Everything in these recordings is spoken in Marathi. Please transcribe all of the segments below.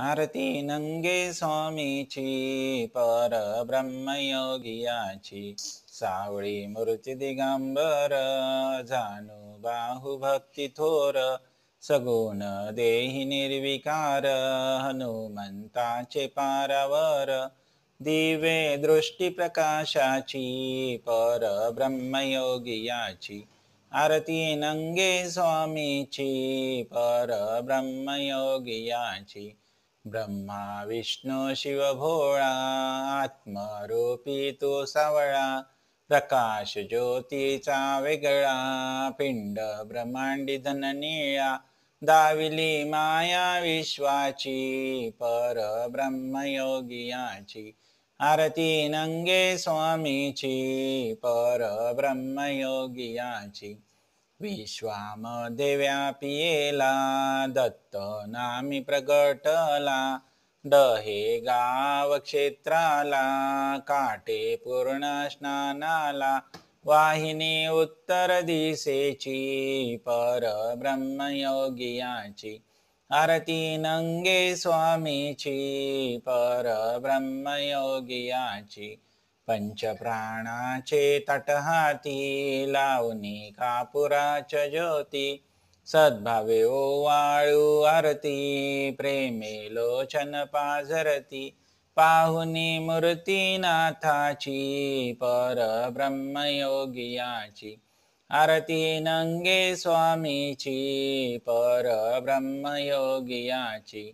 आरती नंगे स्वामीची पर ब्रह्मयोगियाची सावळी मूर्ती दिगंबर जाणू बाहू भक्ती थोर सगुण देही निर्विकार हनुमंताचे पारावर दिवे दृष्टी प्रकाशाची ब्रह्मयोगियाची आरती नंगे स्वामीची पर ब्रह्मयोगियाची ब्रह्मा विष्णु शिव भोळा आत्मरूपी तु सवळा प्रकाश ज्योतिचा वेगला पिंड ब्रह्मांडी धननीया दाविली माया विश्वाची मायाविश्वाची परब्रह्मयोगियाची नंगे स्वामी ची परब्रह्मयोगियाची विश्वाम देव्यापियेला दत्त नामी प्रगटला दहे गाव क्षेत्राला काटे पूर्ण स्नानाला वाहिनी उत्तर दिशेची पर ब्रह्मयोगियाची आरती नंगे स्वामीची पर ब्रह्मयोगियाची पंचप्राणाचे तटहाती लावणी कापुराच ज्योती सद्भावे वाळू आरती प्रेमे लोचन पाझरती पाहुनी मूर्तीनाथाची ब्रह्मयोगियाची आरती नंगे स्वामीची ब्रह्मयोगियाची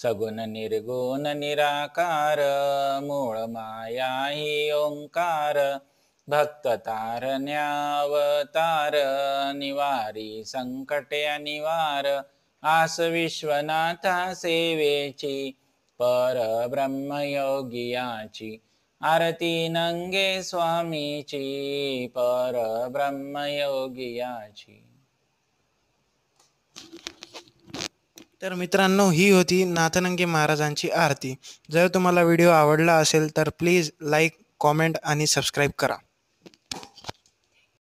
सगुण निर्गुण निराकार माया हि ओंकार निवारी अनिवारिकटे अनिवार विश्वनाथा सेवेची, पर योगियाची आरती नंगे स्वामीची पर योगियाची तर मित्रांनो ही होती नाथनंगे महाराजांची आरती जर तुम्हाला व्हिडिओ आवडला असेल तर प्लीज लाईक कॉमेंट आणि सबस्क्राईब करा